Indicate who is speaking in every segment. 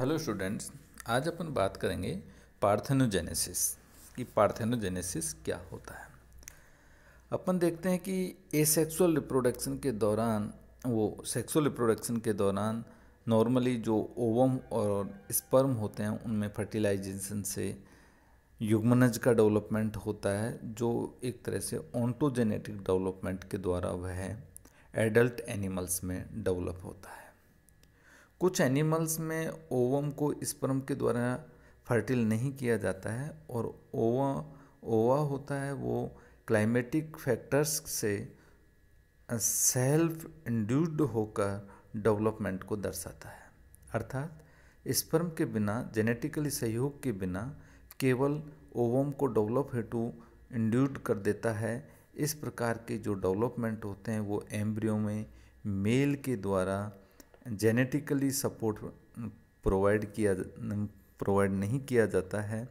Speaker 1: hello students आज अपन बात करेंगे पार्थेनोजेनेसिस कि पार्थेनोजेनेसिस क्या होता है अपन देखते हैं कि एसेक्सुअल रिप्रोडक्शन के दौरान वो सेक्सुअल रिप्रोडक्शन के दौरान नॉर्मली जो ओवम और स्पर्म होते हैं उनमें फर्टिलाइजेशन से युग्मनज का डेवलपमेंट होता है जो एक तरह से ऑन्टोजेनेटिक डेवलपमेंट के द्वारा वह एडल्ट एनिमल्स में डेवलप होता है कुछ एनिमल्स में ओवम को स्पर्म के द्वारा फर्टिल नहीं किया जाता है और ओवा ओवा होता है वो क्लाइमेटिक फैक्टर्स से सेल्फ इंड्यूड होकर डेवलपमेंट को दर्शाता है अर्थात स्पर्म के बिना जेनेटिकली सहयोग के बिना केवल ओवम को डेवलप हेतु इंड्यूड कर देता है इस प्रकार के जो डेवलपमेंट होते हैं वो एम्ब्रियो में मेल के द्वारा जेनेटिकली सपोर्ट प्रोवाइड किया प्रोवाइड नहीं किया जाता है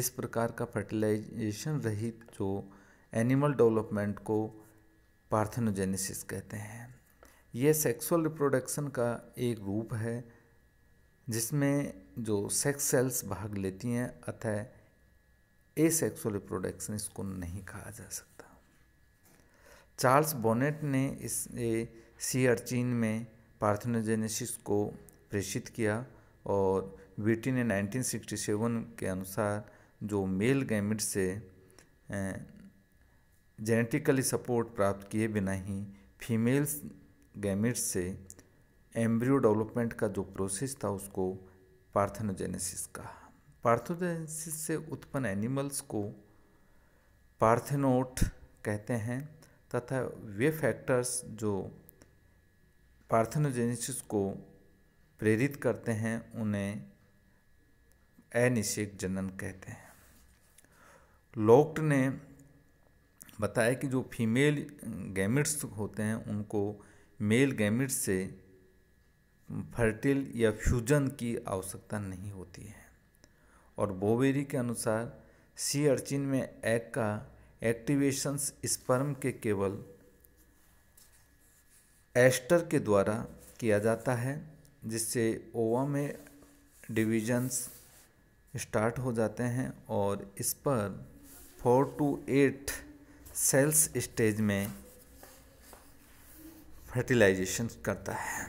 Speaker 1: इस प्रकार का फर्टिलाइजेशन रहित जो एनिमल डेवलपमेंट को पार्थेनोजेनेसिस कहते हैं यह सेक्सुअल रिप्रोडक्शन का एक रूप है जिसमें जो सेक्स सेल्स भाग लेती हैं अतः ए सेक्सुअल रिप्रोडक्शन इसको नहीं कहा जा सकता चार्ल्स बोनेट ने इस ए, सी अर्चिन में पार्थनोजेनेसिस को प्रेषित किया और बेटी ने 1967 के अनुसार जो मेल गैमिट से जेनेटिकली सपोर्ट प्राप्त किए बिना ही फीमेल्स गैमिट से एम्ब्रियो डेवलपमेंट का जो प्रोसेस था उसको पार्थनोजेनेसिस कहा पार्थोजेनेसिस से उत्पन्न एनिमल्स को पार्थेनोट कहते हैं तथा वे फैक्टर्स जो पार्थेनोजेनेसिस को प्रेरित करते हैं उन्हें अनिषेक जनन कहते हैं लॉक्ट ने बताया कि जो फीमेल गैमिट्स होते हैं उनको मेल गैमिट्स से फर्टिल या फ्यूजन की आवश्यकता नहीं होती है और बोवेरी के अनुसार सी अर्चिन में एग का एक्टिवेशंस स्पर्म के केवल एस्टर के द्वारा किया जाता है जिससे ओवा में डिवीजन्स स्टार्ट हो जाते हैं और इस पर four to eight cells stage में फर्टिलाइजेशन करता है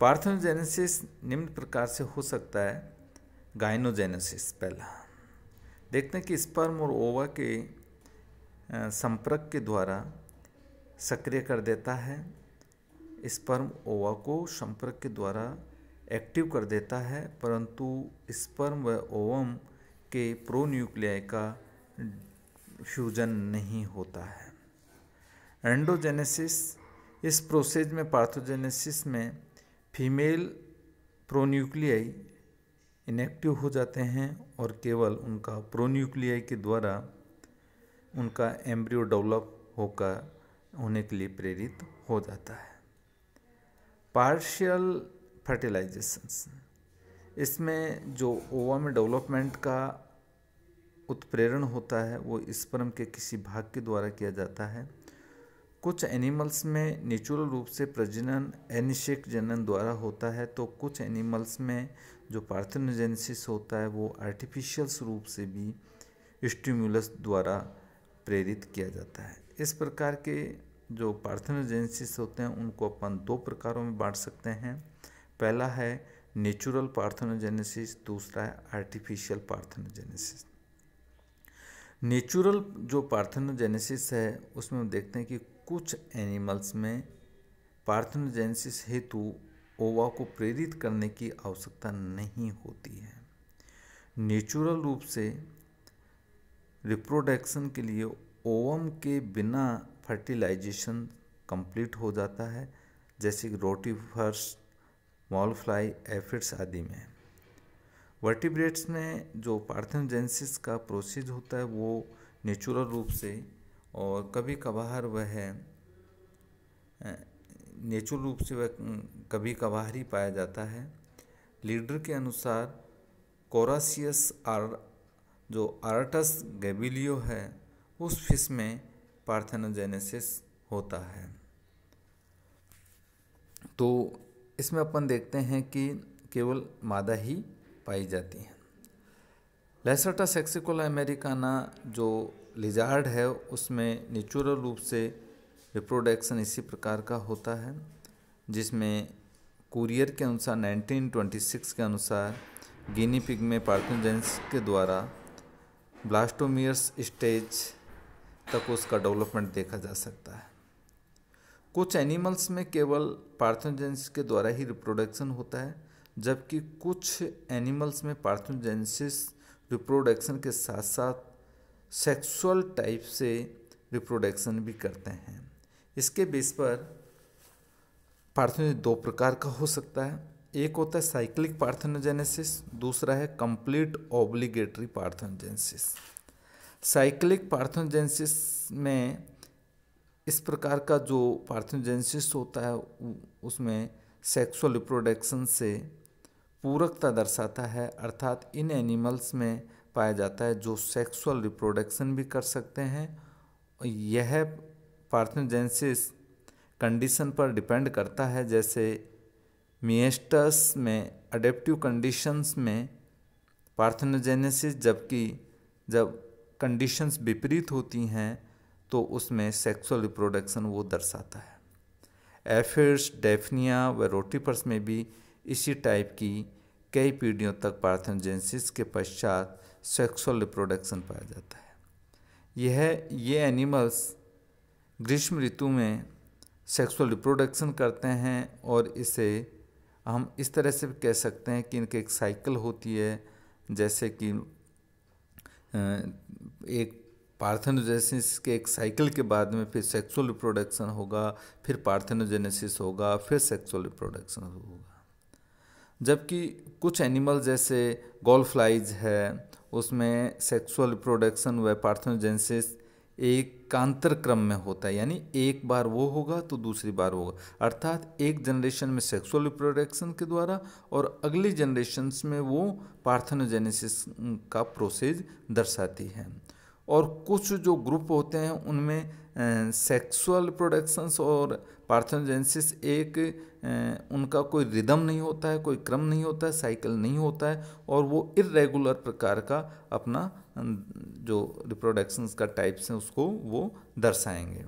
Speaker 1: पार्थनोजेनेसिस निम्न प्रकार से हो सकता है गाइनोजेनेसिस पहला देखते हैं कि स्पर्म और ओवा के संपर्क के द्वारा सक्रिय कर देता है स्पर्म ओवा को संपर्क के द्वारा एक्टिव कर देता है परंतु स्पर्म व ओवम के प्रोन्यूक्लियाई का फ्यूजन नहीं होता है एंडोजेनेसिस इस प्रोसेस में पार्थोजेनेसिस में फीमेल प्रोन्यूक्लियाई इनएक्टिव हो जाते हैं और केवल उनका प्रोन्यूक्लियाई के द्वारा उनका एम्ब्रियो डेवलप होकर होने के लिए प्रेरित हो जाता है पार्शियल फर्टिलाइजेशन इसमें जो ओवा में डेवलपमेंट का उत्प्रेरण होता है वो स्पर्म के किसी भाग के द्वारा किया जाता है कुछ एनिमल्स में नेचुरल रूप से प्रजनन एनिशेक जनन द्वारा होता है तो कुछ एनिमल्स में जो पार्थेनोजेनेसिस होता है वो आर्टिफिशियल रूप से भी स्टिमुलस द्वारा प्रेरित किया जाता है इस प्रकार के जो पार्थन होते हैं उनको अपन दो प्रकारों में बांट सकते हैं पहला है नेचुरल पार्थनोजेनेसिस दूसरा है आर्टिफिशियल पार्थनोजेनेसिस नेचुरल जो पार्थनोजेनेसिस है उसमें हम देखते हैं कि कुछ एनिमल्स में पार्थनोजेनेसिस हेतु ओवा को प्रेरित करने की आवश्यकता नहीं होती है नेचुरल रूप से रिप्रोडक्शन के लिए ओवम के बिना फर्टिलाइजेशन कंप्लीट हो जाता है जैसे कि रोटीफर्स मॉल फ्लाई एफिड्स आदि में वर्टिब्रेट्स में जो पार्थनजेंसिस का प्रोसेस होता है वो नेचुरल रूप से और कभी कभार वह नेचुरल रूप से वह कभी कभार ही पाया जाता है लीडर के अनुसार कोरासियस आर जो आर्टस गैबिलियो है उस फिश में पार्थेनोजेनेसिस होता है तो इसमें अपन देखते हैं कि केवल मादा ही पाई जाती हैं लेसटा सेक्सिकोला अमेरिकाना जो लिजार्ड है उसमें नेचुरल रूप से रिप्रोडक्शन इसी प्रकार का होता है जिसमें कुरियर के अनुसार 1926 के अनुसार गिनी पिग में पार्थोजेंस के द्वारा ब्लास्टोमियर्स स्टेज तक उसका डेवलपमेंट देखा जा सकता है कुछ एनिमल्स में केवल पार्थोजेंस के द्वारा ही रिप्रोडक्शन होता है जबकि कुछ एनिमल्स में पार्थोजेंसिस रिप्रोडक्शन के साथ साथ सेक्सुअल टाइप से रिप्रोडक्शन भी करते हैं इसके बेस पर पार्थोजेंस दो प्रकार का हो सकता है एक होता है साइक्लिक पार्थोजेनेसिस दूसरा है complete obligatory parthenogenesis cyclic parthenogenesis में इस प्रकार का जो पार्थोजेंसिस होता है उसमें सेक्सुअल रिप्रोडक्शन से पूरकता दर्शाता है अर्थात इन एनिमल्स में पाया जाता है जो सेक्सुअल रिप्रोडक्शन भी कर सकते हैं यह पार्थोजेंसिस कंडीशन पर डिपेंड करता है जैसे मिएस्टस में अडेप्टिव कंडीशंस में पार्थनोजेनेसिस जबकि जब कंडीशंस विपरीत होती हैं तो उसमें सेक्सुअल रिप्रोडक्शन वो दर्शाता है एफिड्स डेफनिया व रोटीपर्स में भी इसी टाइप की कई पीढ़ियों तक पार्थनजेंसिस के पश्चात सेक्सुअल रिप्रोडक्शन पाया जाता है यह ये एनिमल्स ग्रीष्म ऋतु में सेक्सुअल रिप्रोडक्शन करते हैं और इसे हम इस तरह से भी कह सकते हैं कि इनके एक साइकिल होती है जैसे कि एक पार्थेनोजेनेसिस के एक साइकिल के बाद में फिर सेक्सुअल रिप्रोडक्शन होगा फिर पार्थेनोजेनेसिस होगा फिर सेक्सुअल रिप्रोडक्शन होगा जबकि कुछ एनिमल जैसे गोल फ्लाइज है उसमें सेक्सुअल रिप्रोडक्शन व पार्थेनोजेनेसिस एक कांतर क्रम में होता है यानी एक बार वो होगा तो दूसरी बार होगा अर्थात एक जनरेशन में सेक्सुअल रिप्रोडक्शन के द्वारा और अगली जनरेशन में वो पार्थनोजेनेसिस का प्रोसेस दर्शाती है और कुछ जो ग्रुप होते हैं उनमें सेक्सुअल प्रोडक्शंस और पार्थनोजेंसिस एक उनका कोई रिदम नहीं होता है कोई क्रम नहीं होता है साइकिल नहीं होता है और वो इरेगुलर प्रकार का अपना जो रिप्रोडक्शंस का टाइप्स हैं उसको वो दर्शाएंगे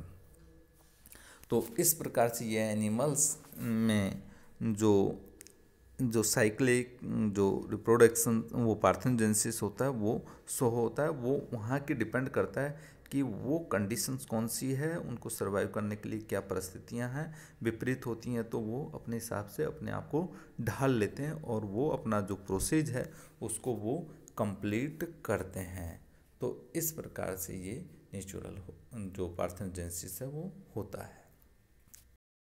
Speaker 1: तो इस प्रकार से ये एनिमल्स में जो जो साइक्लिक जो रिप्रोडक्शन वो पार्थनजेंसिस होता है वो सो होता है वो वहाँ की डिपेंड करता है कि वो कंडीशंस कौन सी है उनको सर्वाइव करने के लिए क्या परिस्थितियाँ हैं विपरीत होती हैं तो वो अपने हिसाब से अपने आप को ढाल लेते हैं और वो अपना जो प्रोसेज है उसको वो कंप्लीट करते हैं तो इस प्रकार से ये नेचुरल जो पार्थनजेंसिस है वो होता है